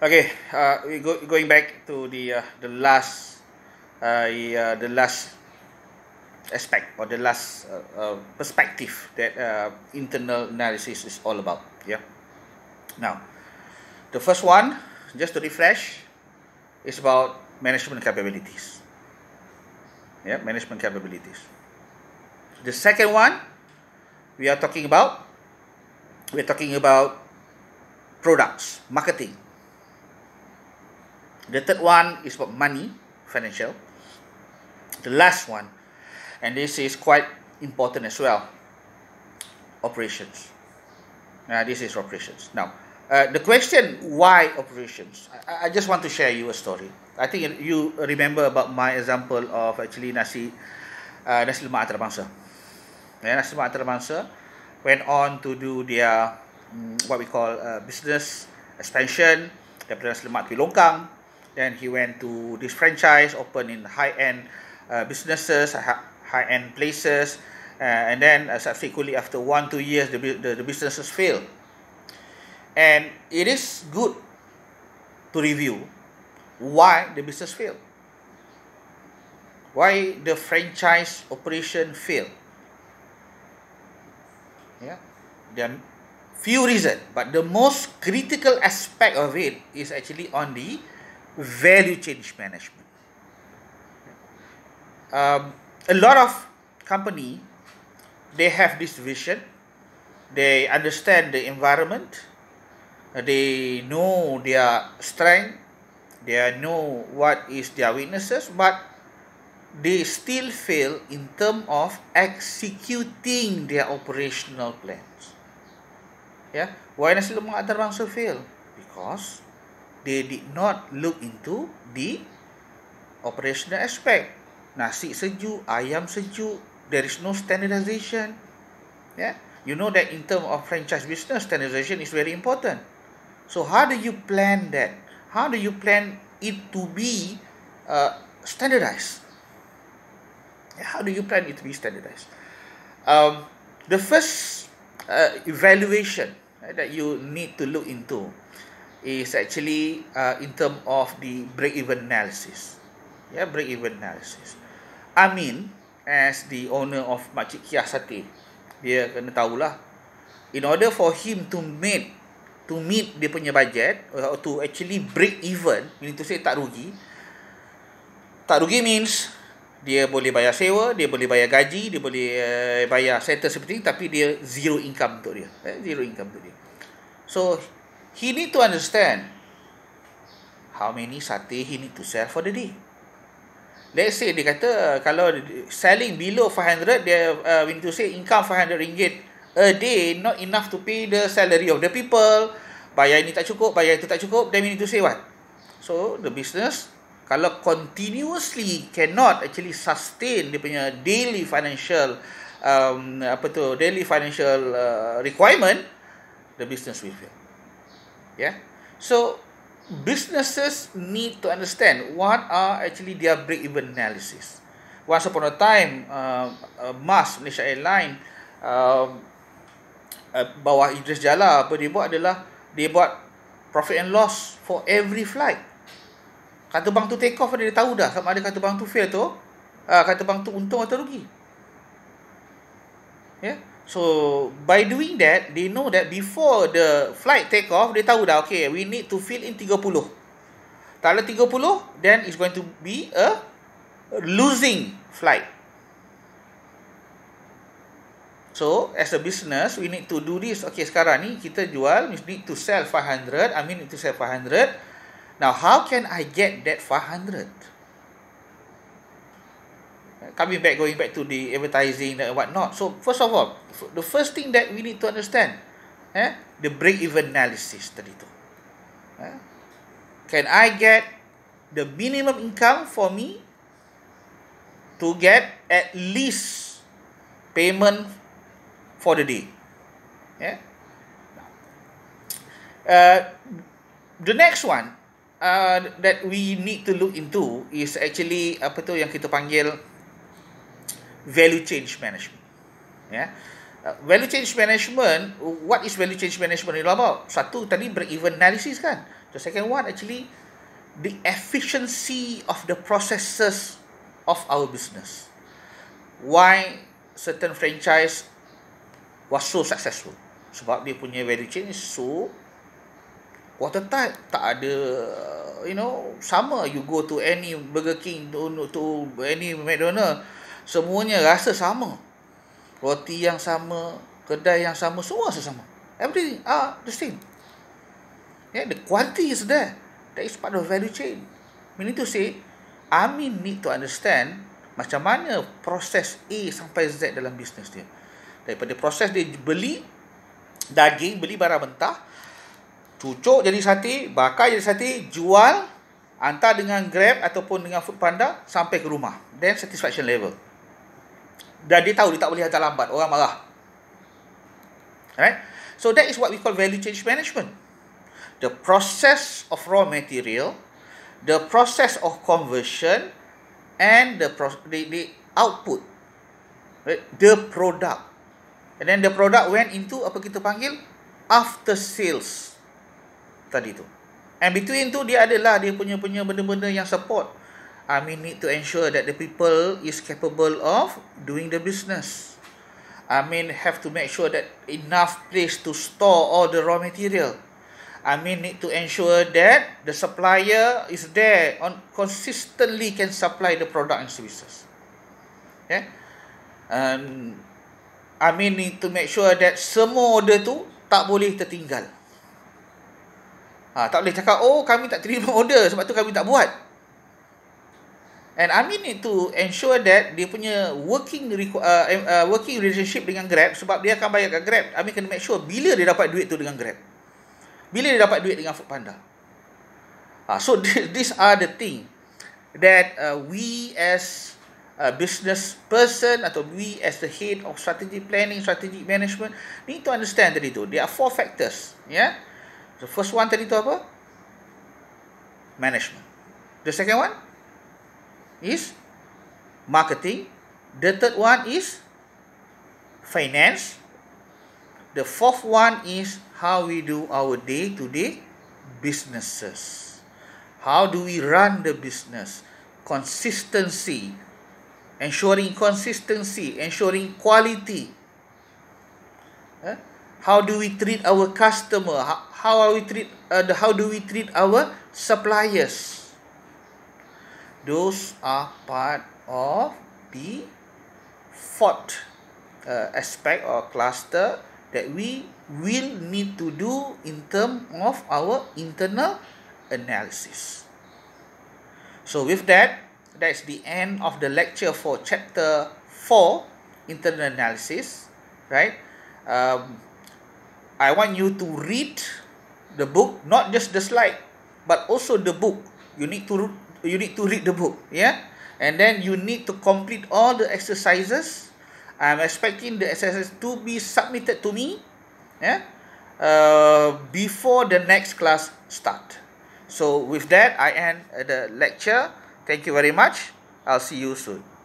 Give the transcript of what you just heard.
Okay, uh, we go, going back to the uh, the last uh, uh the last aspect or the last uh, uh, perspective that internal analysis is all about. Yeah. Now, the first one, just to refresh, is about management capabilities. Yeah, management capabilities. The second one, we are talking about we're talking about products, marketing The third one is about money, financial. The last one, and this is quite important as well, operations. Uh, this is operations. Now, uh, the question, why operations? I, I just want to share you a story. I think you remember about my example of actually nasi, uh, nasi lemak antarabangsa. Yeah, nasi lemak antarabangsa went on to do their, um, what we call uh, business expansion, daripada nasi lemak tuli longkang, Then he went to this franchise, open in high-end uh, businesses, ha-, high-end places. Uh, and then uh, subsequently, after one, two years, the, the, the businesses fail. And it is good to review why the business fail, Why the franchise operation fail. Yeah. There are few reason, but the most critical aspect of it is actually on the value change management. Um, a lot of company they have this vision they understand the environment uh, they know their strength they know what is their weaknesses but they still fail in terms of executing their operational plans yeah why nasi lemak antarabangsa fail because they did not look into the operational aspect. Nasi sejuk, ayam sejuk, there is no standardization. Yeah? You know that in terms of franchise business, standardization is very important. So how do you plan that? How do you plan it to be uh, standardized? How do you plan it to be standardized? Um, the first uh, evaluation uh, that you need to look into uh, is actually uh, in term of the break even analysis yeah break even analysis I mean, as the owner of makcik kia sate dia kena tahulah in order for him to meet to meet dia punya budget or to actually break even meaning to say tak rugi tak rugi means dia boleh bayar sewa, dia boleh bayar gaji, dia boleh uh, bayar settle seperti ini, tapi dia zero income untuk dia. Eh, zero income untuk dia. So, he need to understand how many satay he need to sell for the day. Let's say dia kata kalau selling below 500, dia uh, we need to say income 500 ringgit a day not enough to pay the salary of the people. Bayar ini tak cukup, bayar itu tak cukup, then we need to say what? So the business kalau continuously cannot actually sustain dia punya daily financial um, apa tu daily financial uh, requirement the business will fail yeah so businesses need to understand what are actually their break even analysis once upon a time uh, uh, mas malaysia airline um, uh, bawah idris jala apa dia buat adalah dia buat profit and loss for every flight kata bang tu take off dia tahu dah sama ada kata bang tu fail tu uh, ah, kata bang tu untung atau rugi ya yeah? So by doing that, they know that before the flight take off, they tahu dah, okay, we need to fill in 30. Tak ada 30, then it's going to be a losing flight. So, as a business, we need to do this. Okay, sekarang ni kita jual, we need to sell 500. I mean, need to sell 500. Now, how can I get that 500? coming back going back to the advertising and what not so first of all the first thing that we need to understand eh the break even analysis tadi tu eh? can i get the minimum income for me to get at least payment for the day yeah uh, the next one uh, that we need to look into is actually apa tu yang kita panggil value change management. Yeah. Uh, value change management, what is value change management ni about? Satu tadi break even analysis kan. The second one actually the efficiency of the processes of our business. Why certain franchise was so successful? Sebab dia punya value chain is so watertight. Tak ada, you know, sama you go to any Burger King, to, to any McDonald's, semuanya rasa sama. Roti yang sama, kedai yang sama, semua rasa sama. Everything are ah, the same. Yeah, the quantity is there. That is part of value chain. We need to say, Army need to understand macam mana proses A sampai Z dalam bisnes dia. Daripada proses dia beli daging, beli barang mentah, cucuk jadi sate, bakar jadi sate, jual, hantar dengan grab ataupun dengan food panda sampai ke rumah. Then satisfaction level. Dan dia tahu dia tak boleh hantar lambat. Orang marah. Alright? So that is what we call value change management. The process of raw material, the process of conversion, and the, pro- the, the output. Right? The product. And then the product went into apa kita panggil? After sales. Tadi tu. And between tu dia adalah dia punya-punya benda-benda yang support I mean need to ensure that the people is capable of doing the business. I mean have to make sure that enough place to store all the raw material. I mean need to ensure that the supplier is there on consistently can supply the product and services. Yeah. And I mean need to make sure that semua order tu tak boleh tertinggal. Ha, tak boleh cakap, oh kami tak terima order sebab tu kami tak buat. And Amin need to ensure that dia punya working uh, uh, working relationship dengan Grab sebab dia akan bayar kat Grab. Amin kena make sure bila dia dapat duit tu dengan Grab. Bila dia dapat duit dengan Foodpanda. panda. uh, so these are the thing that uh, we as a business person atau we as the head of strategy planning, strategic management need to understand tadi tu. There are four factors, yeah. The first one tadi tu apa? Management. The second one is marketing. The third one is finance. The fourth one is how we do our day-to-day businesses. How do we run the business? Consistency. Ensuring consistency. Ensuring quality. Eh? How do we treat our customer? How, how are we treat uh, the, how do we treat our suppliers? those are part of the fourth uh, aspect or cluster that we will need to do in terms of our internal analysis. So with that, that's the end of the lecture for chapter 4, internal analysis, right? Um, I want you to read the book, not just the slide, but also the book. You need to you need to read the book yeah and then you need to complete all the exercises i'm expecting the exercises to be submitted to me yeah uh, before the next class start so with that i end the lecture thank you very much i'll see you soon